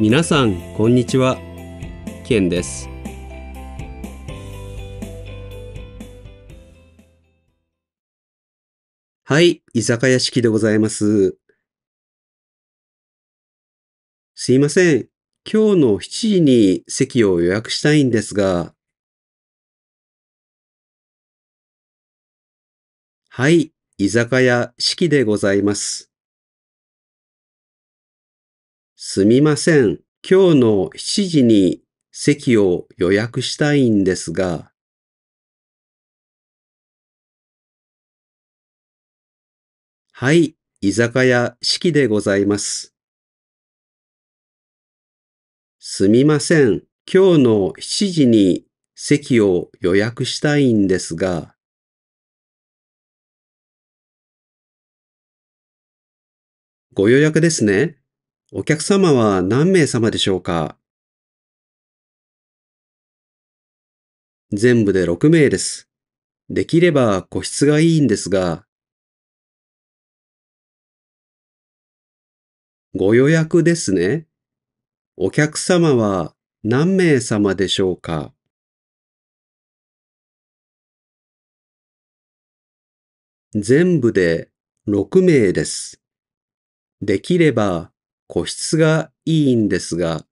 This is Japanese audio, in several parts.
皆さんこんにちはケンですはい居酒屋式でございますすいません今日の7時に席を予約したいんですがはい居酒屋式でございますすみません。今日の7時に席を予約したいんですが。はい、居酒屋四季でございます。すみません。今日の7時に席を予約したいんですが。ご予約ですね。お客様は何名様でしょうか全部で6名です。できれば個室がいいんですが、ご予約ですね。お客様は何名様でしょうか全部で6名です。できれば個室がいいんですが、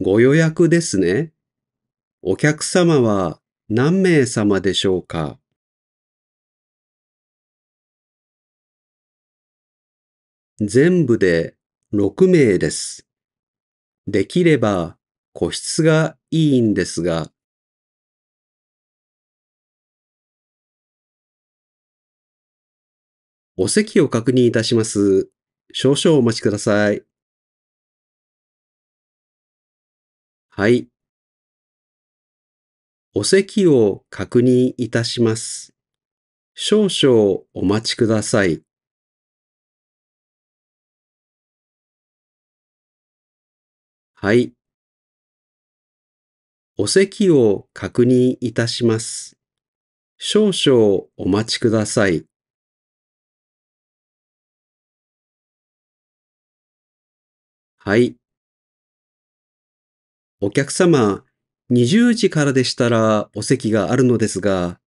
ご予約ですね。お客様は何名様でしょうか全部で6名です。できれば個室がいいんですが、お席を確認いたします。少々お待ちください。はい。お席を確認いたします。少々お待ちください。はい。お席を確認いたします。少々お待ちください。はい。お客様、20時からでしたらお席があるのですが、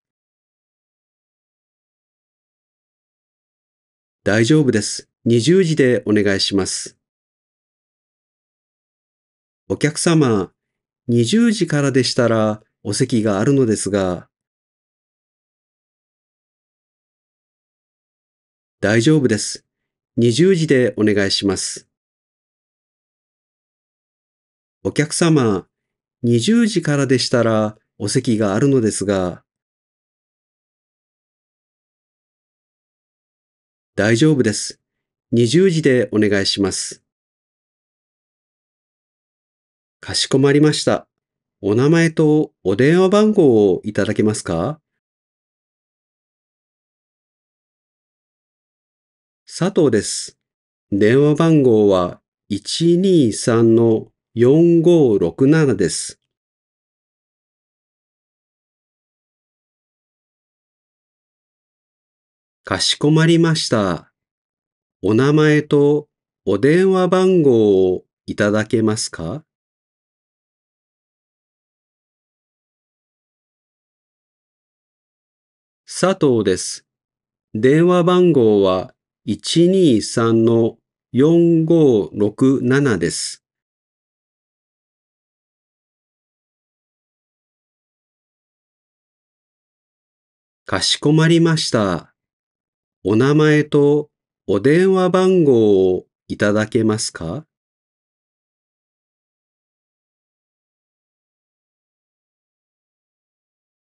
大丈夫です。20時でお願いします。お客様、20時からでしたらお席があるのですが、大丈夫です。20時でお願いします。お客様、20時からでしたらお席があるのですが、大丈夫です。20時でお願いします。かしこまりました。お名前とお電話番号をいただけますか佐藤です。電話番号は123の4567です。かしこまりました。お名前とお電話番号をいただけますか佐藤です。電話番号は123の4567です。かしこまりました。お名前とお電話番号をいただけますか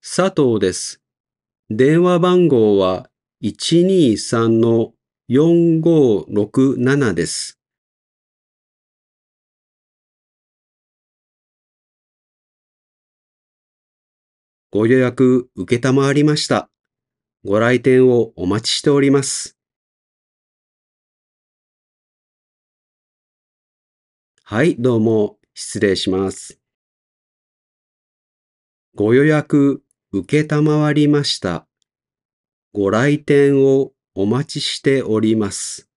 佐藤です。電話番号は123の4567です。ご予約承りました。ご来店をお待ちしております。はい、どうも、失礼します。ご予約受けたまわりました。ご来店をお待ちしております。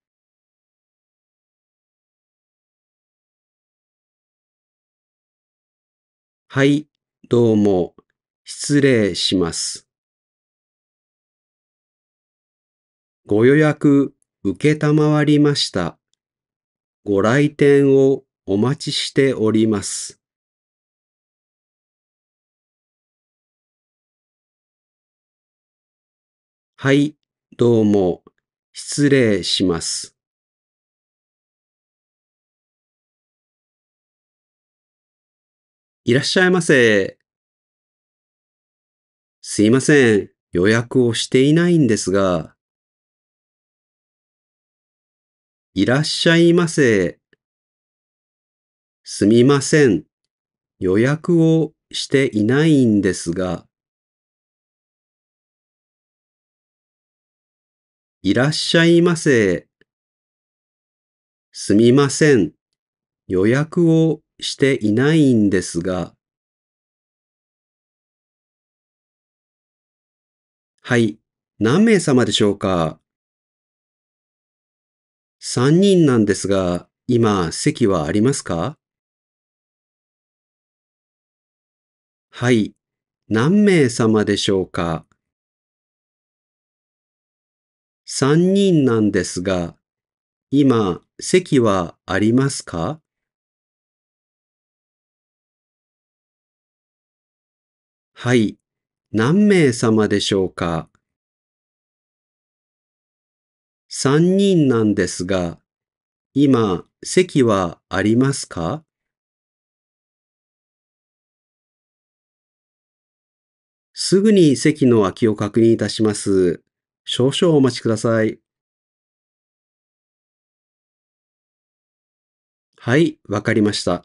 はい、どうも、失礼します。ご予約受けたまわりました。ご来店をお待ちしております。はい、どうも、失礼します。いらっしゃいませ。すいません、予約をしていないんですが。いらっしゃいませ。すみません。予約をしていないんですが。いらっしゃいませ。すみません。予約をしていないんですが。はい。何名様でしょうか三人なんですが、今、席はありますかはい。何名様でしょうか三人なんですが、今、席はありますかはい。何名様でしょうか三人なんですが、今、席はありますかすぐに席の空きを確認いたします。少々お待ちください。はい、わかりました。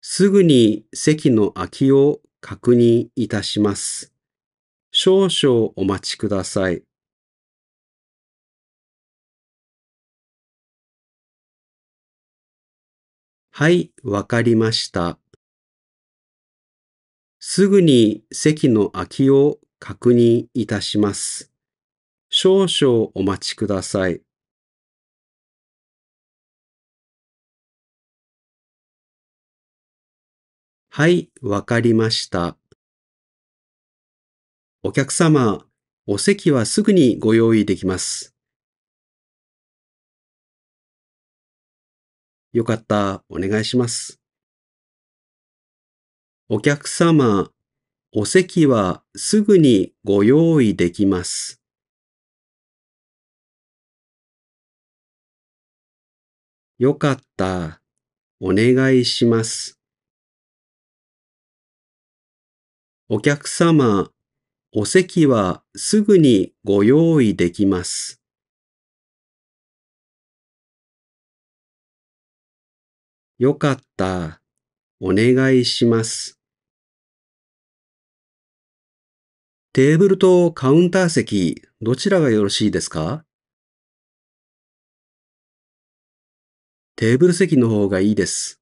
すぐに席の空きを確認いたします。少々お待ちください。はい、わかりました。すぐに席の空きを確認いたします。少々お待ちください。はい、わかりました。お客様、お席はすぐにご用意できます。よかった。お願いします。お客様、お席はすぐにご用意できます。よかった。お願いします。お客様、お席はすぐにご用意できます。よかった。お願いします。テーブルとカウンター席、どちらがよろしいですかテーブル席の方がいいです。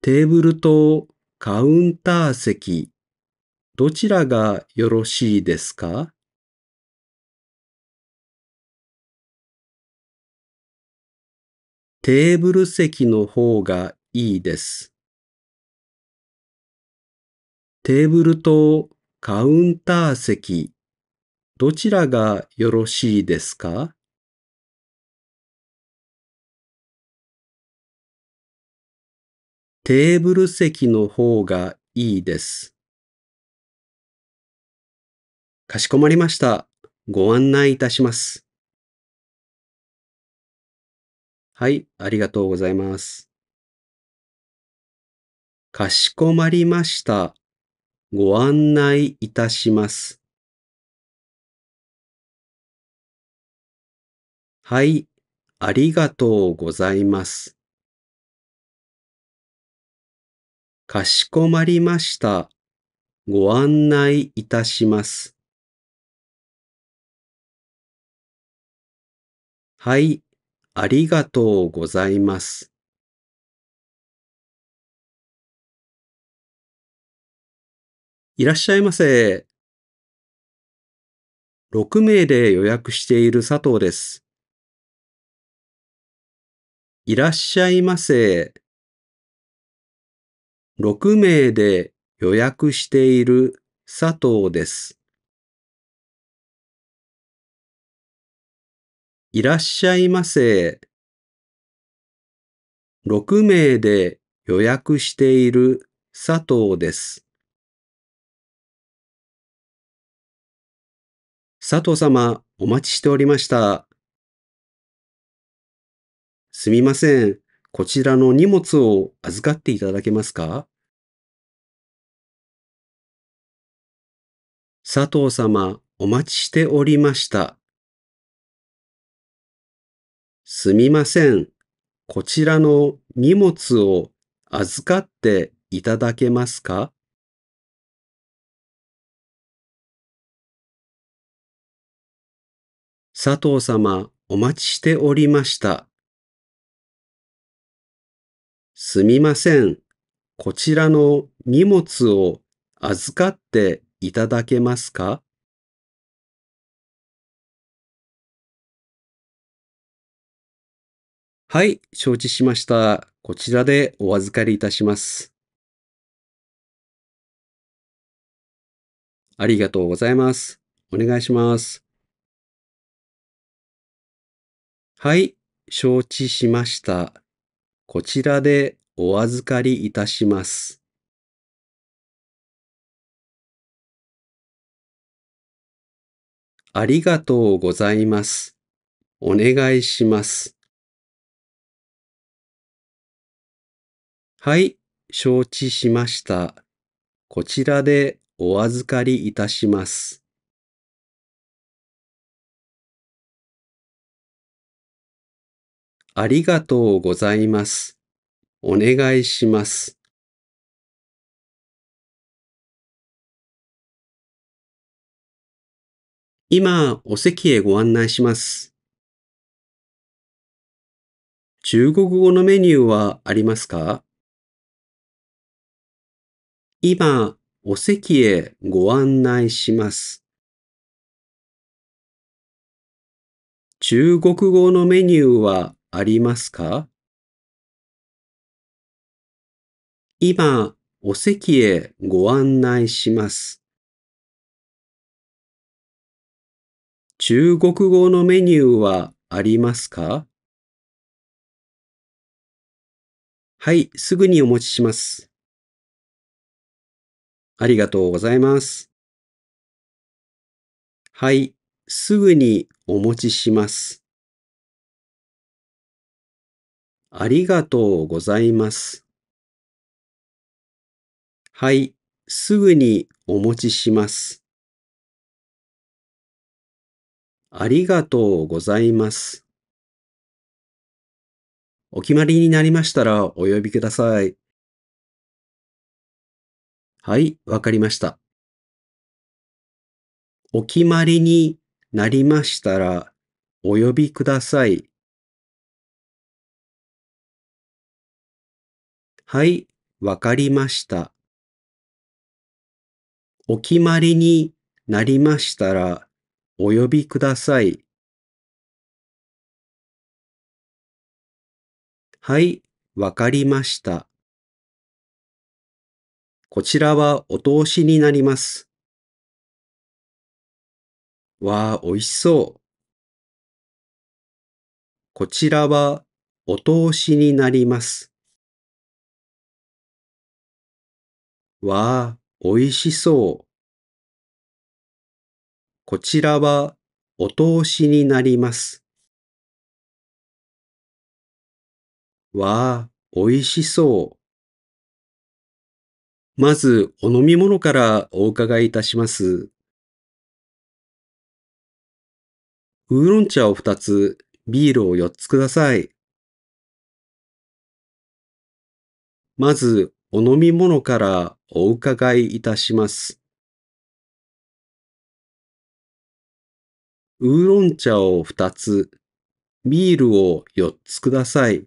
テーブルとカウンター席、どちらがよろしいですかテーブル席の方がいいです。テーブルとカウンター席、どちらがよろしいですかテーブル席の方がいいです。かしこまりました。ご案内いたします。はい、ありがとうございます。かしこまりました。ご案内いたします。はい、ありがとうございます。かしこまりました。ご案内いたします。はい、ありがとうございます。いらっしゃいませ。6名で予約している佐藤です。いらっしゃいませ。6名で予約している佐藤です。いらっしゃいませ。6名で予約している佐藤です。佐藤様、お待ちしておりました。すみません。こちらの荷物を預かっていただけますか佐藤様、お待ちしておりました。すみません。こちらの荷物を預かっていただけますか佐藤様、お待ちしておりました。すみません。こちらの荷物を預かっていただけますかはい、承知しました。こちらでお預かりいたします。ありがとうございます。お願いします。はい、承知しました。こちらでお預かりいたします。ありがとうございます。お願いします。はい、承知しました。こちらでお預かりいたします。ありがとうございます。お願いします。今、お席へご案内します。中国語のメニューはありますか今、お席へご案内します。中国語のメニューはありますか今、お席へご案内します。中国語のメニューはありますかはい、すぐにお持ちします。ありがとうございます。はい、すぐにお持ちします。ありがとうございます。はい、すぐにお持ちします。ありがとうございます。お決まりになりましたらお呼びください。はい、わかりました。お決まりになりましたら、お呼びください。はい、わかりました。お決まりになりましたら、お呼びください。はい、わかりました。こちらはお通しになります。わあ、美味しそう。こちらはお通しになります。わあ、美味しそう。こちらはお通しになります。わあ、美味しそう。まず、お飲み物からお伺いいたします。ウーロン茶を2つ、ビールを4つください。まず、お飲み物からお伺いいたします。ウーロン茶を2つ、ビールを4つください。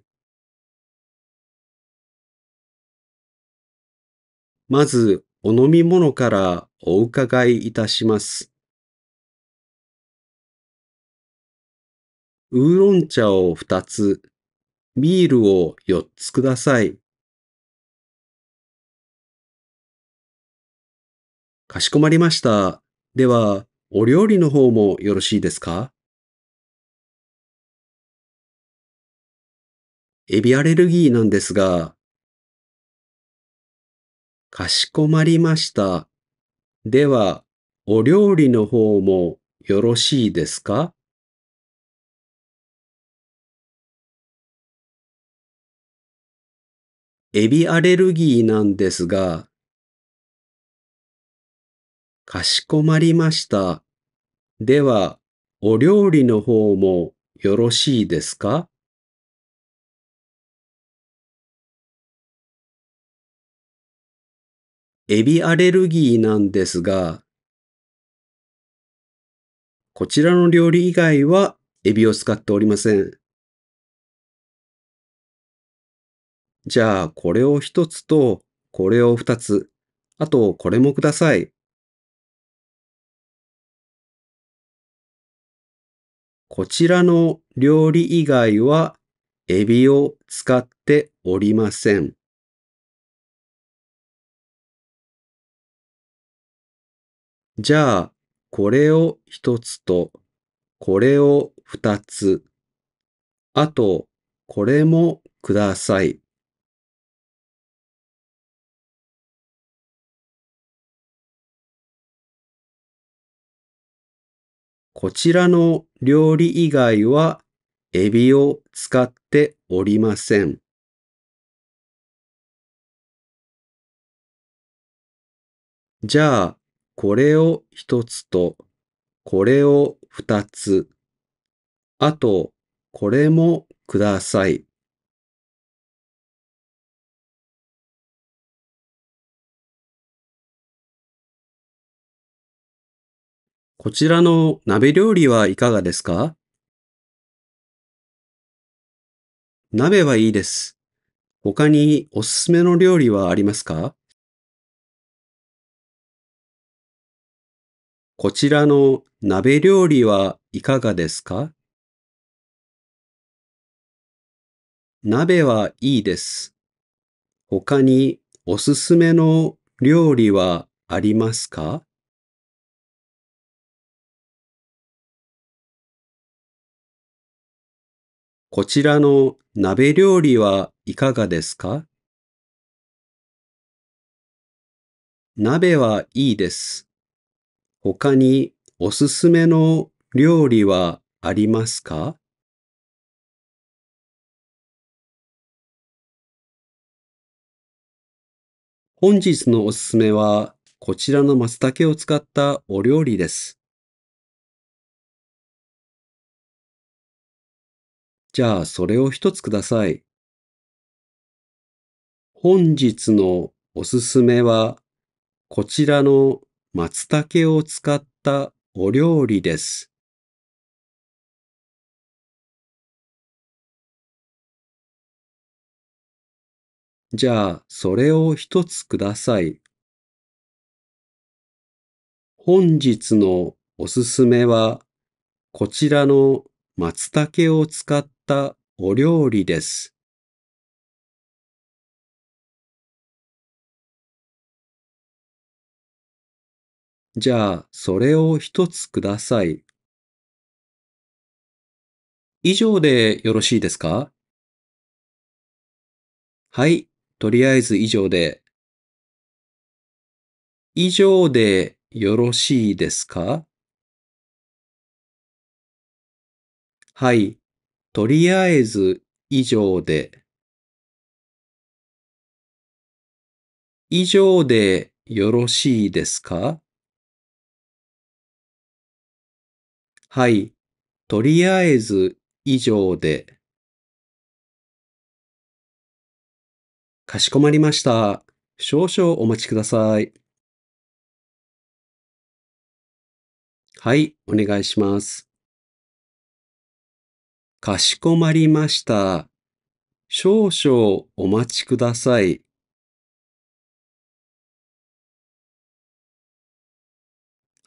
まず、お飲み物からお伺いいたします。ウーロン茶を二つ、ビールを四つください。かしこまりました。では、お料理の方もよろしいですかエビアレルギーなんですが、かしこまりました。では、お料理の方もよろしいですかエビアレルギーなんですが、かしこまりました。では、お料理の方もよろしいですかエビアレルギーなんですが、こちらの料理以外はエビを使っておりません。じゃあ、これを一つと、これを二つ、あと、これもください。こちらの料理以外はエビを使っておりません。じゃあ、これを一つと、これを二つ。あと、これもください。こちらの料理以外は、エビを使っておりません。じゃあ、これを一つと、これを二つ。あと、これもください。こちらの鍋料理はいかがですか鍋はいいです。他におすすめの料理はありますかこちらの鍋料理はいかがですか鍋はいいです。他におすすめの料理はありますかこちらの鍋料理はいかがですか鍋はいいです。他におすすめの料理はありますか本日のおすすめは、こちらの松茸を使ったお料理です。じゃあ、それを一つください。本日のおすすめは、こちらの松茸を使ったお料理です。じゃあ、それを一つください。本日のおすすめは、こちらの松茸を使ったお料理です。じゃあ、それを一つください。以上でよろしいですかはい、とりあえず以上で。以上でよろしいですかはい、とりあえず以上で。以上でよろしいですかはい。とりあえず以上で。かしこまりました。少々お待ちください。はい、お願いします。かしこまりました。少々お待ちください。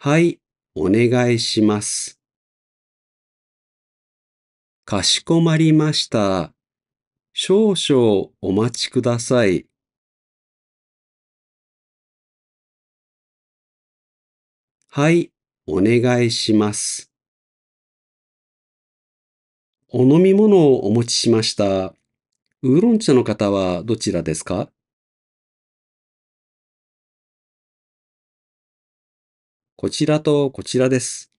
はい、お願いします。かしこまりました。少々お待ちください。はい、お願いします。お飲み物をお持ちしました。ウーロン茶の方はどちらですかこちらとこちらです。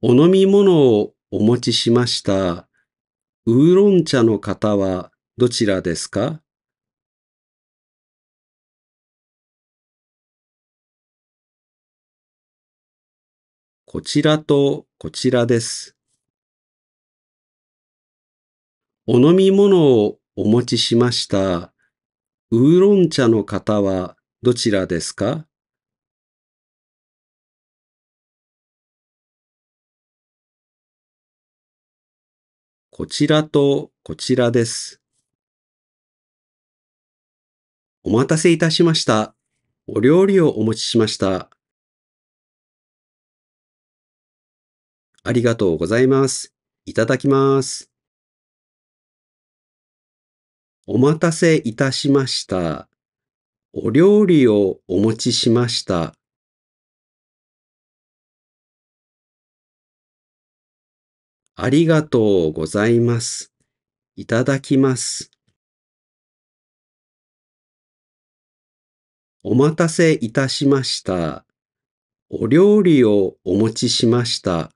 お飲み物をお持ちしました。ウーロン茶の方はどちらですかこちらとこちらです。お飲み物をお持ちしました。ウーロン茶の方はどちらですかこちらとこちらです。お待たせいたしました。お料理をお持ちしました。ありがとうございます。いただきます。お待たせいたしました。お料理をお持ちしました。ありがとうございます。いただきます。お待たせいたしました。お料理をお持ちしました。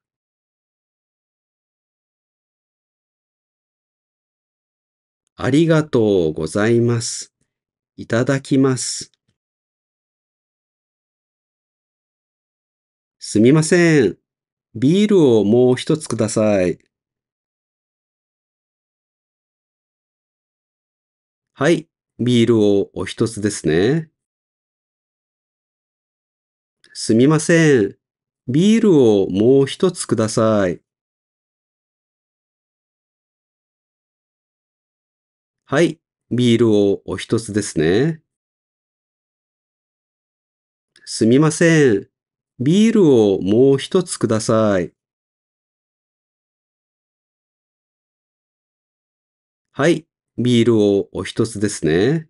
ありがとうございます。いただきます。すみません。ビールをもう一つください。はい、ビールをお一つですね。すみません。ビールをもう一つください。はい、ビールをお一つですね。すみません。ビールをもう一つください。はい、ビールをお一つですね。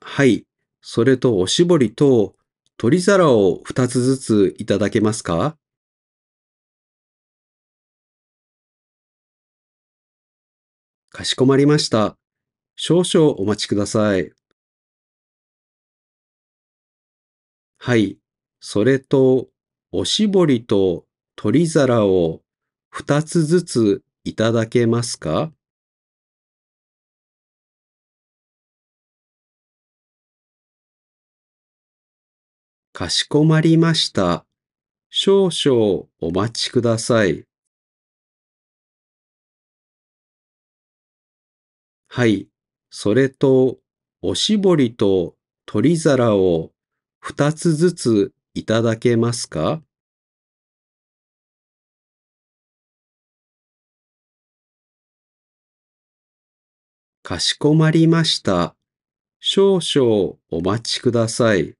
はい、それとおしぼりと取り皿を二つずついただけますかかしこまりました。少々お待ちください。はい。それと、おしぼりと取り皿を二つずついただけますかかしこまりました。少々お待ちください。はい。それと、おしぼりと取り皿を二つずついただけますかかしこまりました。少々お待ちください。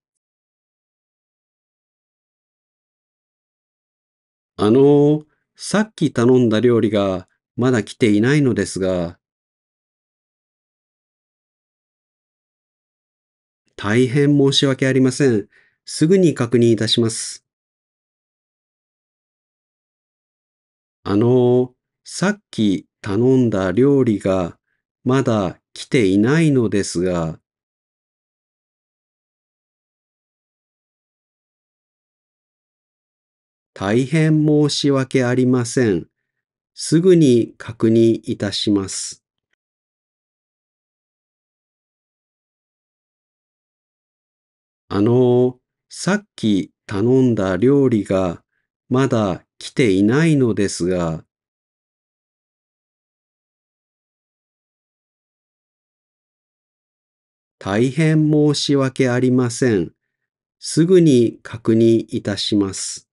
あの、さっき頼んだ料理がまだ来ていないのですが、大変申し訳ありません。すぐに確認いたします。あの、さっき頼んだ料理がまだ来ていないのですが、大変申し訳ありません。すぐに確認いたします。あの、さっき頼んだ料理がまだ来ていないのですが、大変申し訳ありません。すぐに確認いたします。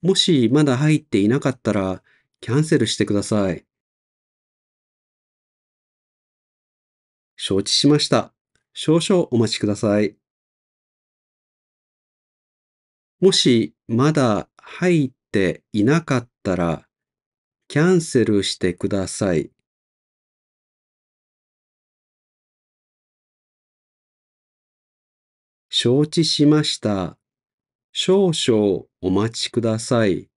もしまだ入っていなかったら、キャンセルしてください。承知しました。少々お待ちください。もしまだ入っていなかったら、キャンセルしてください。承知しました。少々お待ちください。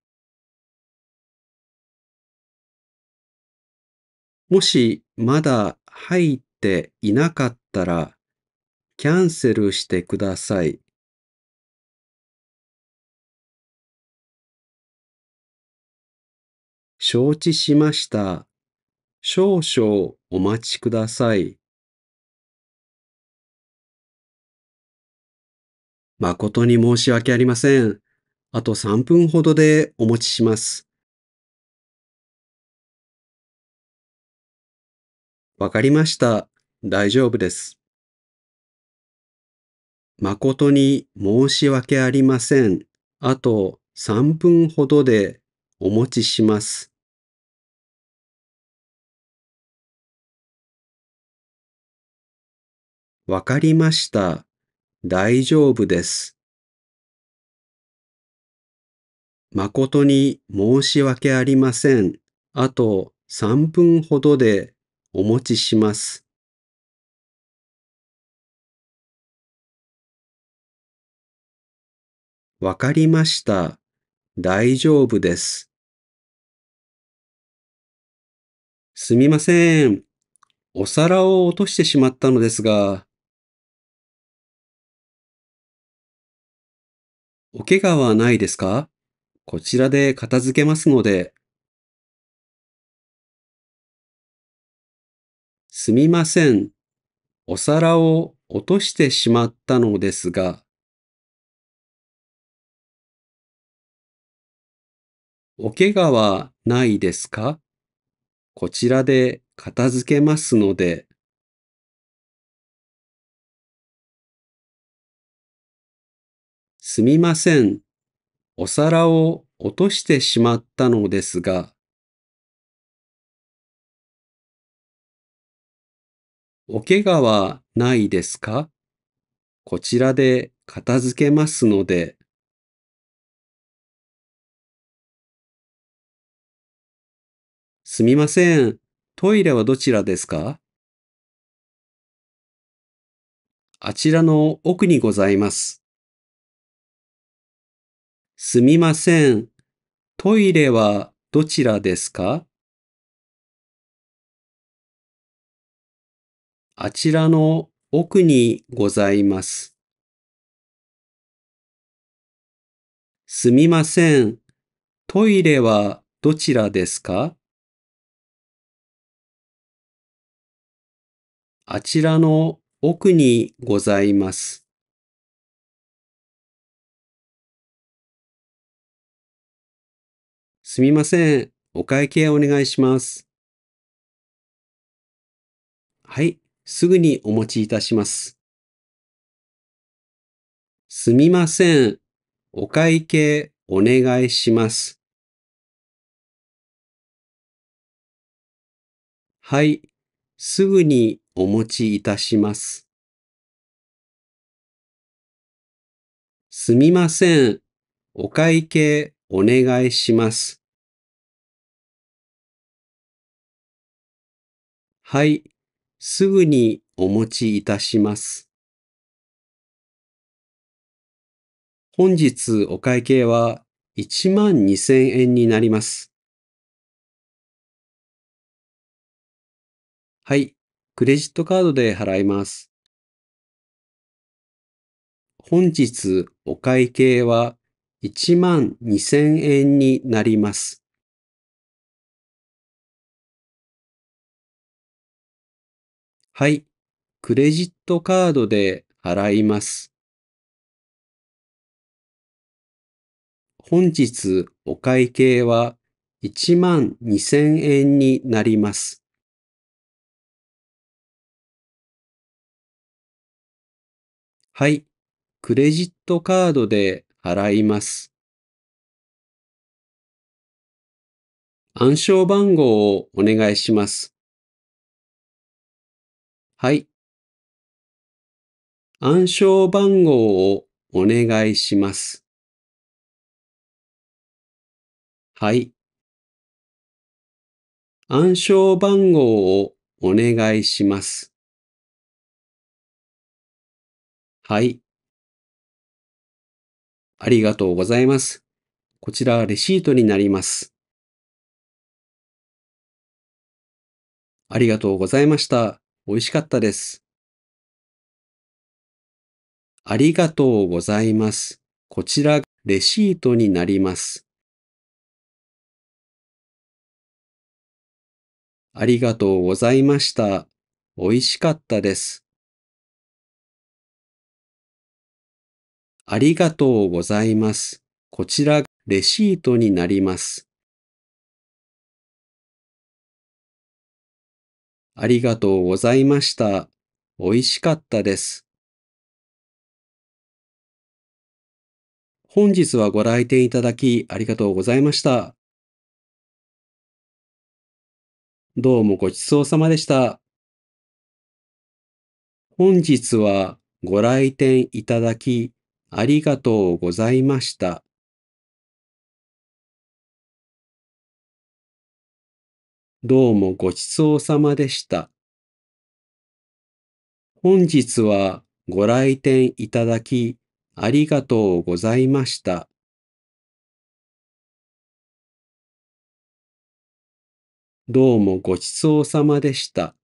もしまだ入ってっていなかったら、キャンセルしてください。承知しました。少々お待ちください。誠に申し訳ありません。あと3分ほどでお持ちします。わかりました。大丈夫です。誠に申し訳ありません。あと3分ほどでお持ちします。わかりました。大丈夫です。誠に申し訳ありません。あと3分ほどでお持ちします。わかりました。大丈夫です。すみません。お皿を落としてしまったのですが、お怪我はないですかこちらで片付けますので。すみません。お皿を落としてしまったのですが。おけがはないですかこちらで片付けますので。すみません。お皿を落としてしまったのですが。おけがはないですかこちらで片付けますので。すみません。トイレはどちらですかあちらの奥にございます。すみません。トイレはどちらですかあちらの奥にございます。すみません。トイレはどちらですかあちらの奥にございます。すみません。お会計お願いします。はい。すぐにお持ちいたします。すみません。お会計お願いします。はい。すぐにお持ちいたします。すみません。お会計お願いします。はい、すぐにお持ちいたします。本日お会計は1万2000円になります。はい、クレジットカードで払います。本日お会計は1万2000円になります。はい、クレジットカードで払います。本日お会計は1万2000円になります。はい。クレジットカードで払います。暗証番号をお願いします。はい。暗証番号をお願いします。はい。暗証番号をお願いします。はい。ありがとうございます。こちらレシートになります。ありがとうございました。美味しかったです。ありがとうございます。こちらレシートになります。ありがとうございました。美味しかったです。ありがとうございます。こちらレシートになります。ありがとうございました。美味しかったです。本日はご来店いただきありがとうございました。どうもごちそうさまでした。本日はご来店いただきありがとうございました。どうもごちそうさまでした。本日はご来店いただきありがとうございました。どうもごちそうさまでした。